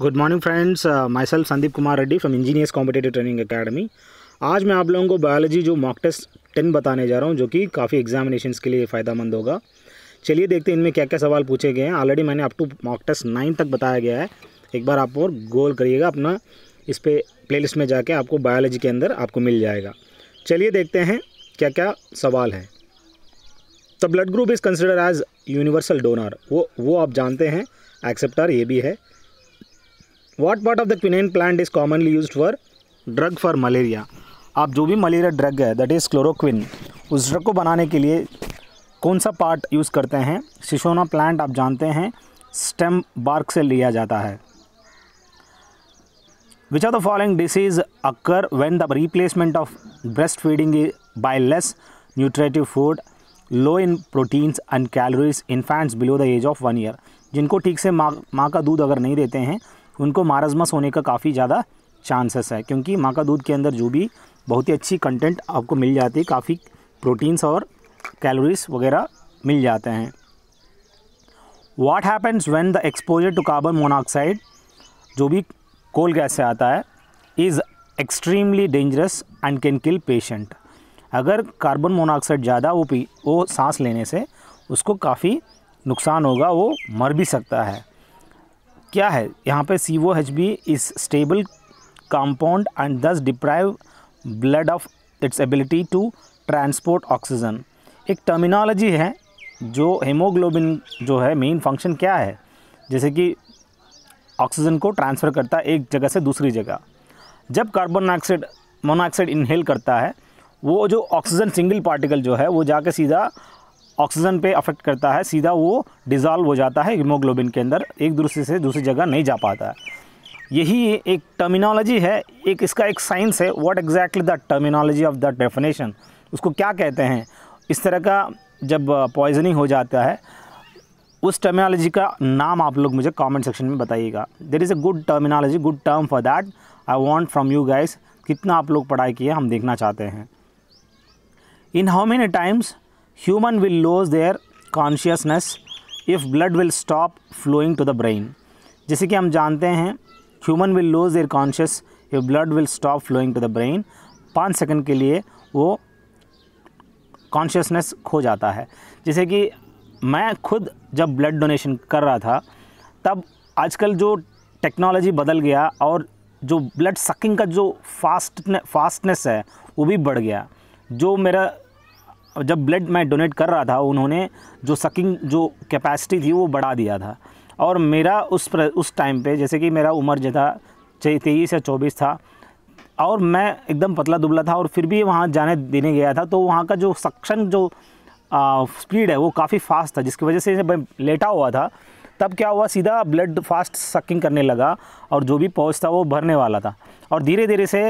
Good morning friends myself Sandeep Kumar Reddy from engineers competitive training academy आज मैं आप लोगों को बायोलॉजी जो मॉक टेस्ट टेन बताने जा रहा हूँ जो कि काफ़ी एग्जामिनेशन के लिए मंद होगा चलिए देखते हैं इनमें क्या क्या सवाल पूछे गए हैं ऑलरेडी मैंने up to mock test nine तक बताया गया है एक बार आप और गोल करिएगा अपना इस पर लिस्ट में जाके आपको बायोलॉजी के अंदर आपको मिल जाएगा चलिए देखते हैं क्या क्या सवाल हैं the blood group is consider as universal donor वो वो आप जानते हैं एक्सेप्टर ये भी है what part of the quinine plant is commonly use for drug for malaria आप जो भी मलेरिया ड्रग है दैट इज़ क्लोरोक्विन उस ड्रग को बनाने के लिए कौन सा पार्ट यूज़ करते हैं शिशोना प्लांट आप जानते हैं स्टेम बार्क से लिया जाता है which are the following disease occur when the replacement of breast feeding by less nutritive food low in proteins and calories infants below the age of one year जिनको ठीक से माँ माँ का दूध अगर नहीं देते हैं उनको मारजमस होने का काफ़ी ज़्यादा चांसेस है क्योंकि माँ का दूध के अंदर जो भी बहुत ही अच्छी कंटेंट आपको मिल जाती है काफ़ी प्रोटीन्स और कैलोरीज वगैरह मिल जाते हैं what happens when the exposure to carbon monoxide जो भी कोल गैस से आता है is extremely dangerous and can kill patient अगर कार्बन मोनाक्साइड ज़्यादा वो पी वो सांस लेने से उसको काफ़ी नुकसान होगा वो मर भी सकता है क्या है यहाँ पे C O H B is stable compound and thus deprive blood of its ability to transport oxygen एक टर्मिनोलॉजी है जो हेमोग्लोबिन जो है मेन फंक्शन क्या है जैसे कि ऑक्सीजन को ट्रांसफ़र करता है एक जगह से दूसरी जगह जब कार्बन डाइऑक्साइड मोनोऑक्साइड इनहेल करता है वो जो ऑक्सीजन सिंगल पार्टिकल जो है वो जाके सीधा ऑक्सीजन पे अफेक्ट करता है सीधा वो डिज़ॉल्व हो जाता है हीमोग्लोबिन के अंदर एक दूसरे से दूसरी जगह नहीं जा पाता है यही एक टर्मिनोलॉजी है एक इसका एक साइंस है what exactly the terminology of the definition उसको क्या कहते हैं इस तरह का जब पॉइजनिंग हो जाता है उस टर्मिनोलॉजी का नाम आप लोग मुझे कमेंट सेक्शन में बताइएगा there is a good terminology good term for that I want from you guys कितना आप लोग पढ़ाई किए हम देखना चाहते हैं in how many times human will lose their consciousness if blood will stop flowing to the brain जैसे कि हम जानते हैं human will lose their conscious if blood will stop flowing to the brain पाँच सेकंड के लिए वो consciousness खो जाता है जैसे कि मैं खुद जब ब्लड डोनेशन कर रहा था तब आजकल जो टेक्नोलॉजी बदल गया और जो ब्लड सकिंग का जो फास्ट फास्टनेस है वो भी बढ़ गया जो मेरा जब ब्लड मैं डोनेट कर रहा था उन्होंने जो सकिंग जो कैपेसिटी थी वो बढ़ा दिया था और मेरा उस प्र, उस टाइम पे जैसे कि मेरा उम्र जो था तेईस या चौबीस था और मैं एकदम पतला दुबला था और फिर भी वहाँ जाने देने गया था तो वहाँ का जो सक्शन जो स्पीड है वो काफ़ी फास्ट था जिसकी वजह से मैं लेटा हुआ था तब क्या हुआ सीधा ब्लड फास्ट सकिंग करने लगा और जो भी पहुँच था वो भरने वाला था और धीरे धीरे से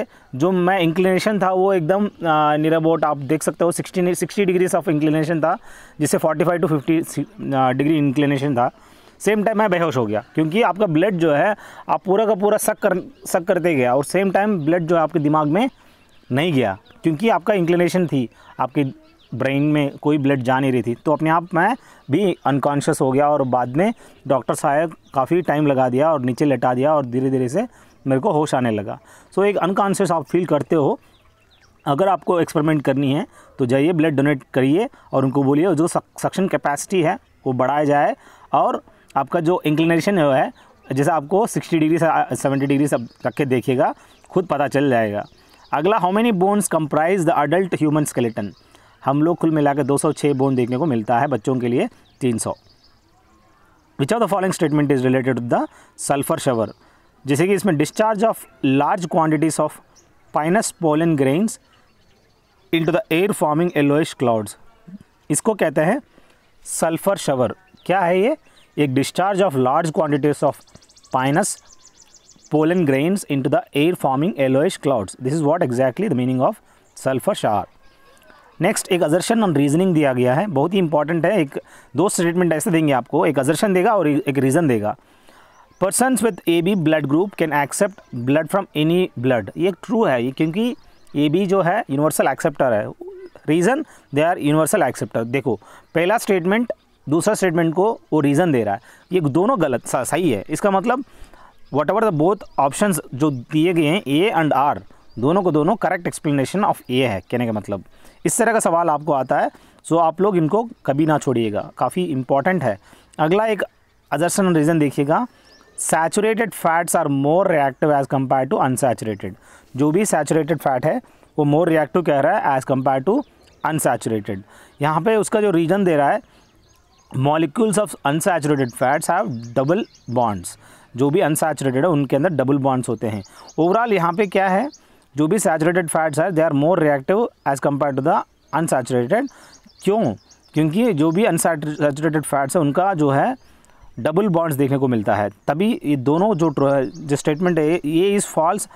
जो मैं इंक्लिनेशन था वो एकदम नियर अबाउट आप देख सकते हो sixty sixty degrees of inclination था जिससे forty five to fifty degree inclination था सेम टाइम मैं बेहोश हो गया क्योंकि आपका ब्लड जो है आप पूरा का पूरा सक कर सक करते गया और सेम टाइम ब्लड जो है आपके दिमाग में नहीं गया क्योंकि आपका इंक्लिनेशन थी आपकी ब्रेन में कोई ब्लड जा नहीं रही थी तो अपने आप मैं भी अनकॉन्शियस हो गया और बाद में डॉक्टर साहब काफ़ी टाइम लगा दिया और नीचे लटा दिया और धीरे धीरे से मेरे को होश आने लगा सो एक अनकॉन्शियस आप फील करते हो अगर आपको एक्सपेरिमेंट करनी है तो जाइए ब्लड डोनेट करिए और उनको बोलिए जो सक्शन कैपेसिटी है वो बढ़ाया जाए और आपका जो इंक्लिनेशन है जैसे आपको 60 डिग्री से सेवेंटी डिग्री से रख के देखिएगा खुद पता चल जाएगा अगला how many bones comprise the adult human skeleton हम लोग कुल मिला के दो सौ छः बोन देखने को मिलता है बच्चों के लिए तीन सौ which of the following statement is related to the sulphur shower जैसे कि इसमें discharge of large quantities of pinus pollen grains into the air forming yellowish clouds इसको कहते हैं सल्फर शवर क्या है ये एक discharge of large quantities of pinus pollen grains into the air forming yellowish clouds this is what exactly the meaning of sulphur shower next एक assertion on reasoning दिया गया है बहुत ही इंपॉर्टेंट है एक दो स्टेटमेंट ऐसे देंगे आपको एक अजर्शन देगा और एक रीज़न देगा persons with A B blood group can accept blood from any blood ये ट्रू है ये क्योंकि ए बी जो है यूनिवर्सल एक्सेप्टर है reason they are universal acceptor देखो पहला स्टेटमेंट दूसरा स्टेटमेंट को वो रीज़न दे रहा है ये दोनों गलत सही है इसका मतलब whatever the both option जो दिए गए हैं ए एंड आर दोनों को दोनों करेक्ट एक्सप्लेनेशन ऑफ ए है कहने का मतलब इस तरह का सवाल आपको आता है सो आप लोग इनको कभी ना छोड़िएगा काफ़ी इंपॉर्टेंट है अगला एक अदर्सन रीज़न देखिएगा saturated fats are more reactive as compare to unsaturated जो भी सैचुरेटेड फैट है वो मोर रिएक्टिव कह रहा है एज़ कम्पेयर टू अनसैचुरेटेड यहाँ पे उसका जो रीजन दे रहा है molecules of unsaturated fats have double bonds जो भी अनसैचुरेटेड है उनके अंदर डबल बॉन्ड्स होते हैं ओवरऑल यहाँ पे क्या है जो भी सैचुरेटेड फैट्स है they are more reactive as compare to the unsaturated क्यों क्योंकि जो भी अनसैचुरेटेड फैट्स है उनका जो है डबल बॉन्ड्स देखने को मिलता है तभी ये दोनों जो जो स्टेटमेंट है ये is false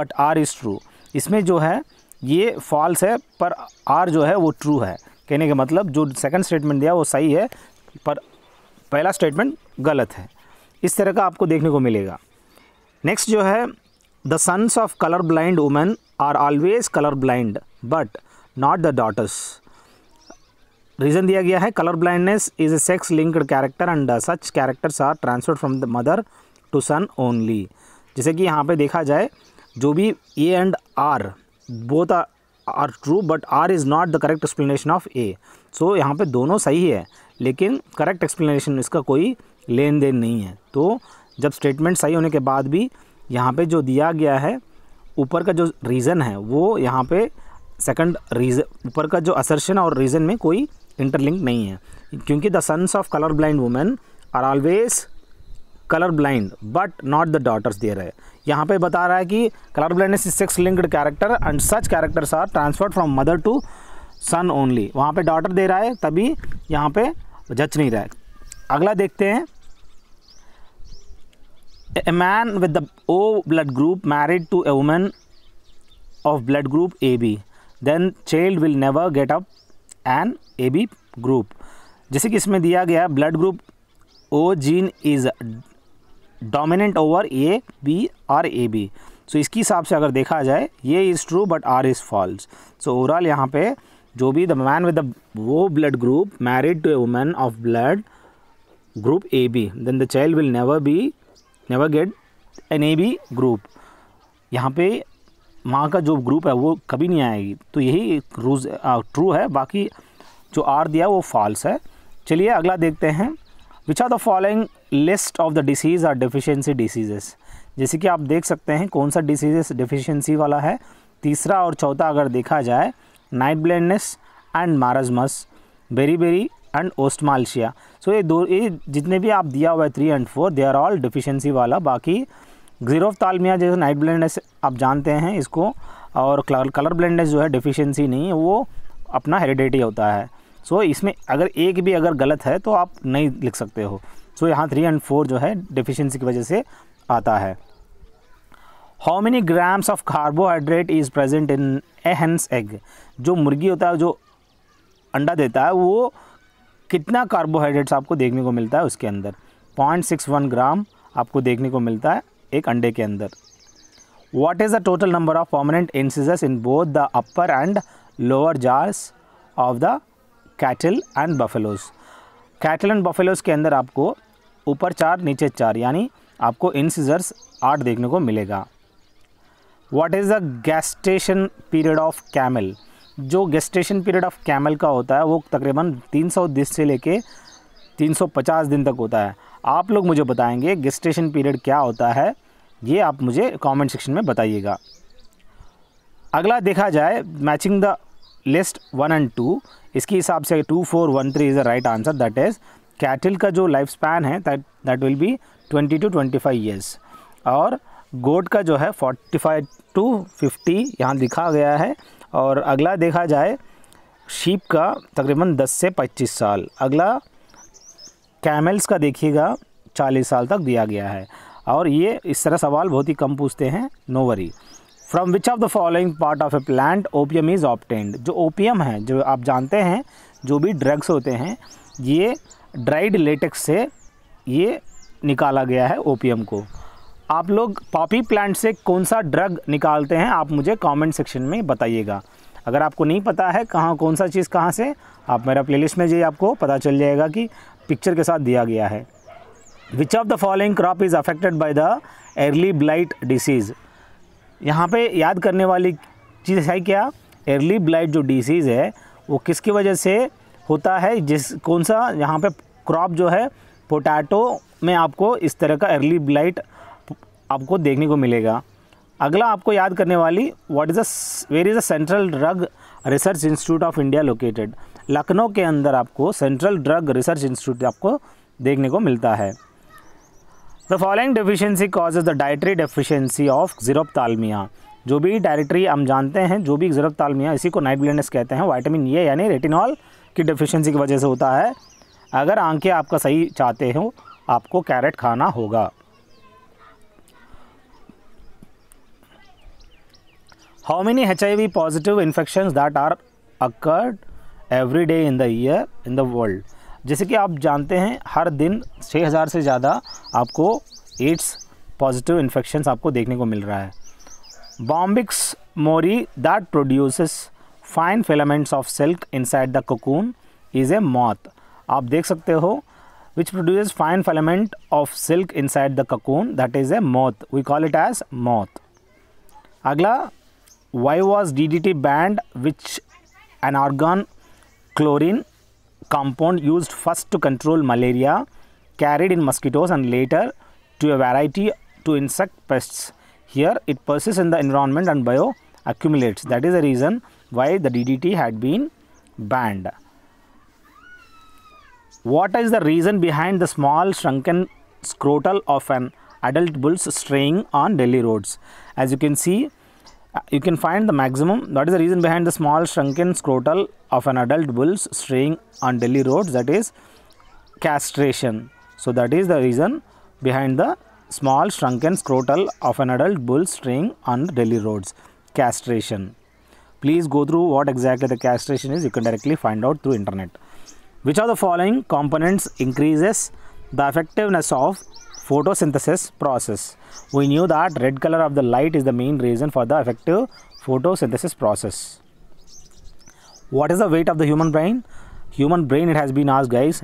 but R is true इसमें जो है ये फॉल्स है पर आर जो है वो ट्रू है कहने का मतलब जो सेकंड स्टेटमेंट दिया वो सही है पर पहला स्टेटमेंट गलत है इस तरह का आपको देखने को मिलेगा नेक्स्ट जो है the sons of colour blind women are always colour blind but not the daughters reason दिया गया है colour blindness is a sex linked character and such characters are transfer from the mother to son only जैसे कि यहाँ पे देखा जाए जो भी A and R both are true but R is not the correct explanation of A so यहाँ पे दोनों सही है लेकिन करेक्ट एक्सप्लेनेशन इसका कोई लेन देन नहीं है तो जब स्टेटमेंट सही होने के बाद भी यहाँ पे जो दिया गया है ऊपर का जो रीज़न है वो यहाँ पे सेकंड रीज़न ऊपर का जो असर्शन और रीज़न में कोई इंटरलिंक नहीं है क्योंकि the sons of colour blind women are always colour blind but not the daughters दे रहे यहाँ पे बता रहा है कि colour blindness is sex linked character and such characters are transferred from mother to son only वहाँ पे डॉटर दे रहा है तभी यहाँ पे जच नहीं रहा है अगला देखते हैं a man with the O blood group married to a women of blood group A B then child will never get up an A B group जैसे कि इसमें दिया गया blood group O gene is dominant over A B or A B so इसके हिसाब से अगर देखा जाए ये is true but R is false so overall यहाँ पे जो भी the man with the O blood group married to a women of blood group A B then the child will never be never get an A B group यहाँ पे माँ का जो group है वो कभी नहीं आएगी तो यही रूज ट्रू है बाकी जो आर दिया वो फॉल्स है चलिए अगला देखते हैं which are the following list of the disease are deficiency diseases जैसे कि आप देख सकते हैं कौन सा डिसीजेस डिफिशेंसी वाला है तीसरा और चौथा अगर देखा जाए night blindness and marasmus beri beri and osteomalacia so ये दो ये जितने भी आप दिया हुआ है three and four they are all deficiency वाला बाकी जीरोफ तालमिया जैसे नाइट ब्लेंडनेस आप जानते हैं इसको और कलर ब्लेंडनेस जो है डिफिशेंसी नहीं वो अपना हेरिडेटी होता है सो so, इसमें अगर एक भी अगर गलत है तो आप नहीं लिख सकते हो सो so, यहाँ थ्री एंड फोर जो है डिफिशेंसी की वजह से आता है how many grams of carbohydrate is present in a hen's egg जो मुर्गी होता है जो अंडा देता है वो कितना कार्बोहाइड्रेट्स आपको देखने को मिलता है उसके अंदर पॉइंट सिक्स वन ग्राम आपको देखने को मिलता है एक अंडे के अंदर what is the total number of permanent incisors in both the upper and lower जार्स of the cattle and buffaloes cattle and buffaloes के अंदर आपको ऊपर चार नीचे चार यानी आपको इंसिजर्स आठ देखने को मिलेगा what is the gestation period of camel जो गेस्टेशन पीरियड ऑफ कैमल का होता है वो तकरीबन सौ दिस से लेके 350 दिन तक होता है आप लोग मुझे बताएंगे गेस्टेशन पीरियड क्या होता है ये आप मुझे कमेंट सेक्शन में बताइएगा अगला देखा जाए matching the list one and two इसके हिसाब से two four one three is the right answer that is cattle का जो लाइफ स्पैन है that that will be twenty two twenty five years और गोट का जो है फोर्टी फाइव टू फिफ्टी यहाँ लिखा गया है और अगला देखा जाए शीप का तकरीबन 10 से 25 साल अगला कैमल्स का देखिएगा 40 साल तक दिया गया है और ये इस तरह सवाल बहुत ही कम पूछते हैं no worry from which of the following part of a plant opium is obtained जो ओपियम है जो आप जानते हैं जो भी ड्रग्स होते हैं ये ड्राइड लेटेक्स से ये निकाला गया है ओपियम को आप लोग पॉपी प्लांट से कौन सा ड्रग निकालते हैं आप मुझे कमेंट सेक्शन में बताइएगा अगर आपको नहीं पता है कहाँ कौन सा चीज़ कहाँ से आप मेरा प्लेलिस्ट में जाइए आपको पता चल जाएगा कि पिक्चर के साथ दिया गया है which of the following crop is affected by the early blight disease यहाँ पे याद करने वाली चीज़ है क्या एर्ली ब्लाइट जो डिसीज़ है वो किसकी वजह से होता है जिस कौन सा यहाँ पे क्रॉप जो है पोटैटो में आपको इस तरह का अर्ली ब्लाइट आपको देखने को मिलेगा अगला आपको याद करने वाली what is the where is the central drug research institute of India located Lucknow के अंदर आपको सेंट्रल ड्रग रिसर्च इंस्टीट्यूट आपको देखने को मिलता है the following cause is the dietary deficiency of xerophthalmia जो भी डायरेक्टरी हम जानते हैं जो भी जीरोप तालमिया इसी को नाइट ब्लेंडस कहते हैं वाइटामिन ए यानी रेटिनॉल की डिफिशेंसी की वजह से होता है अगर आंखें आपका सही चाहते हो आपको कैरेट खाना होगा how how H I V positive that that are occurred every day in the in the world जैसे कि आप जानते हैं हर दिन 6000 से ज़्यादा आपको एड्स पॉजिटिव इन्फेक्शन आपको देखने को मिल रहा है bombyx mori that produces fine filaments of silk inside the cocoon is a moth आप देख सकते हो which produce fine filament of silk inside the cocoon that is a moth we call it as moth अगला why was DDT banned which an argon chlorine compound used first to control malaria carried in mosquitoes and later to a variety to insect pests here it persists in the environment and bioaccumulates that is the reason why the DDT had been banned what is the reason behind the small shrunken scrotal of an adult bulls straying on Delhi roads as you can see you can find the maximum. That is the reason behind the small shrunken scrotal of an adult bull straying on Delhi roads. That is castration. So that is the reason behind the small shrunken scrotal of an adult bull straying on Delhi roads. Castration. Please go through what exactly the castration is. You can directly find out through internet. Which of the following components increases the effectiveness of photosynthesis process. We knew that red color of the light is the main reason for the effective photosynthesis process. What is the weight of the human brain? Human brain it has been asked guys.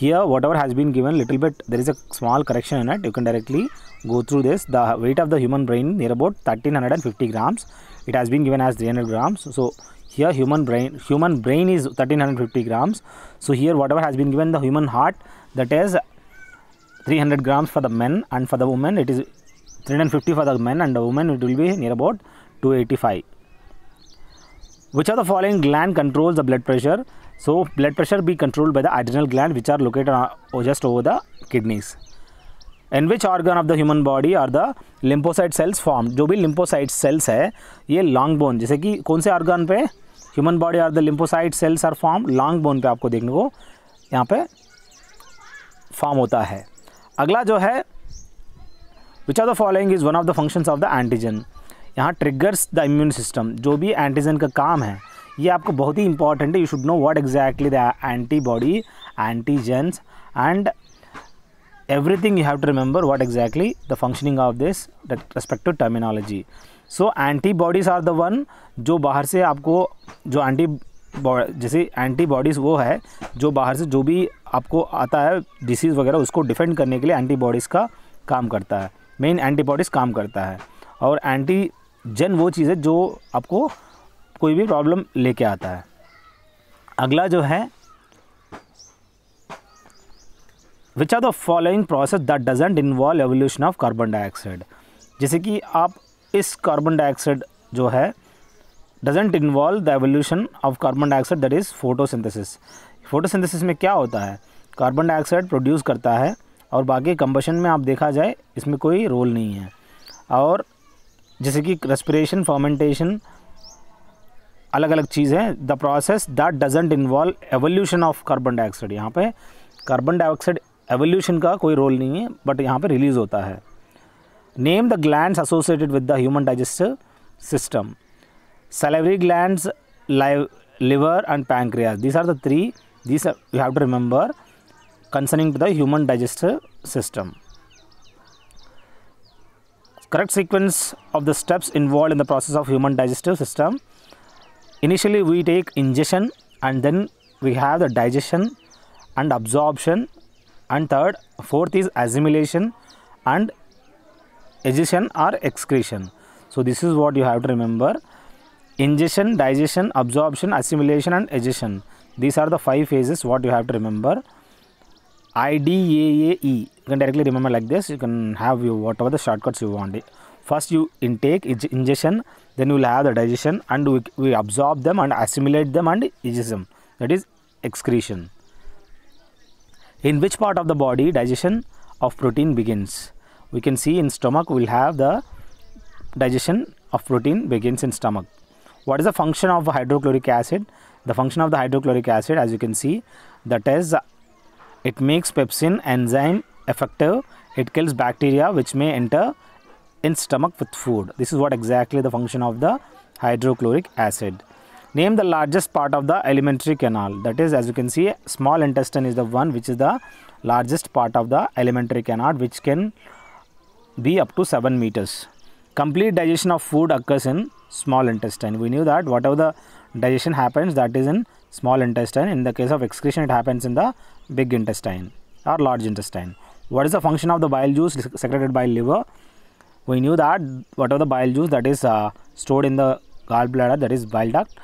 Here whatever has been given little bit there is a small correction in it. You can directly go through this. The weight of the human brain near about 1350 grams. It has been given as 300 grams. So here human brain human brain is 1350 grams. So here whatever has been given the human heart that is 300 grams for the men and for the women it is 350 for the men and the women it will be near about 285 which of the following gland controls the blood pressure so blood pressure be controlled by the adrenal gland which are located just over the kidneys in which organ of the human body are the lymphocyte cells formed जो भी lymphocyte cells है ये long bone जैसे कि कौन से organ पे human body are the lymphocyte cells are formed long bone पे आपको देखने को यहाँ पे फॉर्म होता है अगला जो है which are the following is one of the functions of the antigen यहाँ ट्रिगर्स द इम्यून सिस्टम जो भी एंटीजन का काम है ये आपको बहुत ही इंपॉर्टेंट है you should know what exactly the antibody antigens and everything you have to remember what exactly the functioning of this respective terminology so antibodies are the one जो बाहर से आपको जो एंटी जैसे एंटीबॉडीज़ वो है जो बाहर से जो भी आपको आता है डिसीज़ वगैरह उसको डिफेंड करने के लिए एंटीबॉडीज़ का काम करता है मेन एंटीबॉडीज़ काम करता है और एंटी जन वो चीज़ है जो आपको कोई भी प्रॉब्लम लेके आता है अगला जो है which are the following process that doesn't involve evolution of carbon dioxide जैसे कि आप इस कार्बन डाइऑक्साइड जो है doesn't involve the evolution of carbon dioxide that is photosynthesis photosynthesis में क्या होता है कार्बन डाइऑक्साइड प्रोड्यूस करता है और बाकी कंबशन में आप देखा जाए इसमें कोई रोल नहीं है और जैसे कि रेस्पिरेशन फर्मेंटेशन अलग अलग चीज़ है the process that doesn't involve evolution of carbon dioxide यहाँ पे कार्बन डाइऑक्साइड एवोल्यूशन का कोई रोल नहीं है बट यहाँ पे रिलीज़ होता है name the gland associated with the human digestive system salivary glands, liver and pancreas. These are the three, these are, you have to remember concerning to the human digestive system. Correct sequence of the steps involved in the process of human digestive system. Initially we take ingestion and then we have the digestion and absorption and third, fourth is assimilation and ejection or excretion. So this is what you have to remember ingestion digestion absorption assimilation and excretion. these are the five phases what you have to remember IDAAE you can directly remember like this you can have your whatever the shortcuts you want first you intake ingestion then you will have the digestion and we, we absorb them and assimilate them and excretion. that is excretion in which part of the body digestion of protein begins we can see in stomach we will have the digestion of protein begins in stomach what is the function of hydrochloric acid? The function of the hydrochloric acid, as you can see, that is, it makes pepsin enzyme effective. It kills bacteria which may enter in stomach with food. This is what exactly the function of the hydrochloric acid. Name the largest part of the alimentary canal. That is, as you can see, small intestine is the one which is the largest part of the alimentary canal which can be up to 7 meters complete digestion of food occurs in small intestine. We knew that whatever the digestion happens that is in small intestine. In the case of excretion it happens in the big intestine or large intestine. What is the function of the bile juice secreted by liver? We knew that whatever the bile juice that is uh, stored in the gallbladder that is bile duct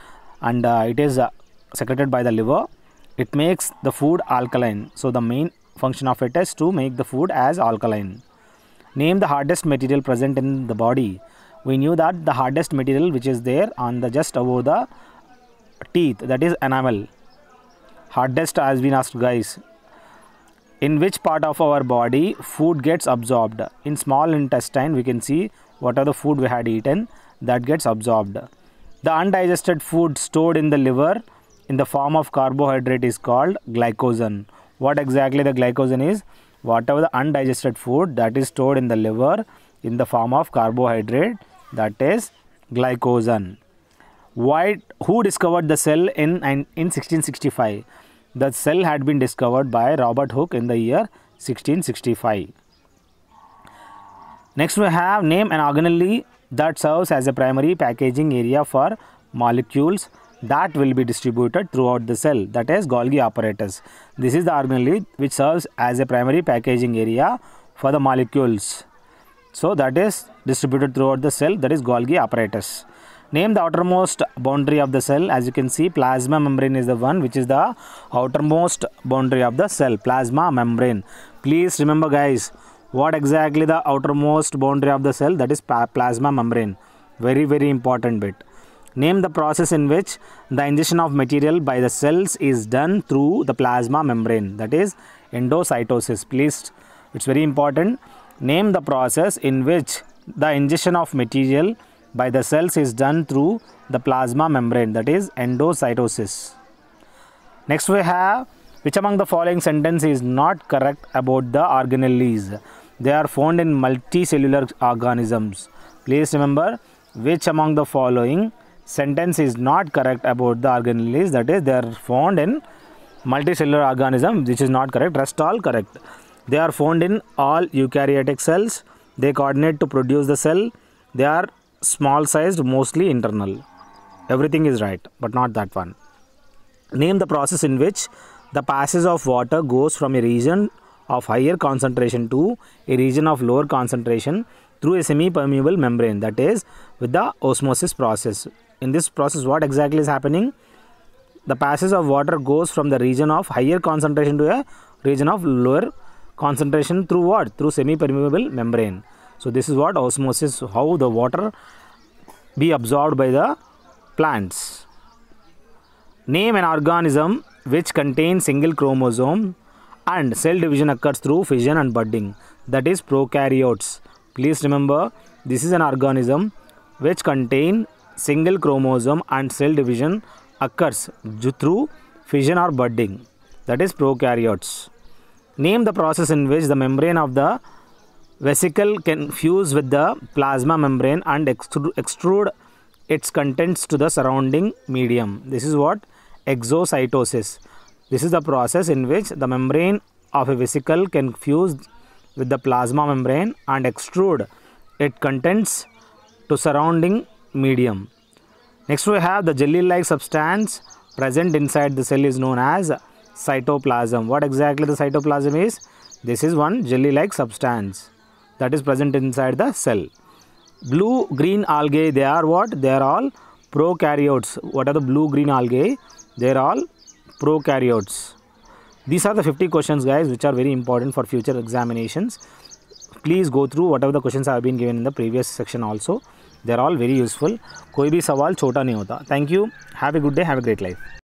and uh, it is uh, secreted by the liver. It makes the food alkaline. So the main function of it is to make the food as alkaline. Name the hardest material present in the body. We knew that the hardest material which is there on the just above the teeth that is enamel. Hardest has been asked guys. In which part of our body food gets absorbed? In small intestine we can see what are the food we had eaten that gets absorbed. The undigested food stored in the liver in the form of carbohydrate is called glycogen. What exactly the glycogen is? whatever the undigested food that is stored in the liver in the form of carbohydrate that is glycogen. Why, who discovered the cell in, in, 1665? The cell had been discovered by Robert Hooke in the year 1665. Next we have name an organelle that serves as a primary packaging area for molecules that will be distributed throughout the cell that is Golgi apparatus. This is the organelle which serves as a primary packaging area for the molecules. So that is distributed throughout the cell that is Golgi apparatus. Name the outermost boundary of the cell as you can see plasma membrane is the one which is the outermost boundary of the cell plasma membrane. Please remember guys what exactly the outermost boundary of the cell that is plasma membrane very very important bit Name the process in which the ingestion of material by the cells is done through the plasma membrane that is endocytosis. Please, it's very important. Name the process in which the ingestion of material by the cells is done through the plasma membrane that is endocytosis. Next we have which among the following sentence is not correct about the organelles. They are found in multicellular organisms. Please remember which among the following sentence is not correct about the organelles that is they are found in multicellular organism which is not correct rest all correct they are found in all eukaryotic cells they coordinate to produce the cell they are small sized mostly internal everything is right but not that one name the process in which the passage of water goes from a region of higher concentration to a region of lower concentration through a semi permeable membrane that is with the osmosis process in this process what exactly is happening the passage of water goes from the region of higher concentration to a region of lower concentration through what through semi permeable membrane so this is what osmosis how the water be absorbed by the plants name an organism which contains single chromosome and cell division occurs through fission and budding that is prokaryotes please remember this is an organism which contain single chromosome and cell division occurs through fission or budding that is prokaryotes. Name the process in which the membrane of the vesicle can fuse with the plasma membrane and extrude its contents to the surrounding medium. This is what exocytosis. This is the process in which the membrane of a vesicle can fuse with the plasma membrane and extrude its contents to surrounding medium. Next we have the jelly-like substance present inside the cell is known as cytoplasm. What exactly the cytoplasm is? This is one jelly-like substance that is present inside the cell. Blue-green algae, they are what? They are all prokaryotes. What are the blue-green algae? They are all prokaryotes. These are the 50 questions guys which are very important for future examinations. Please go through whatever the questions have been given in the previous section also. They are all very useful कोई भी सवाल छोटा नहीं होता thank you have a good day have a great life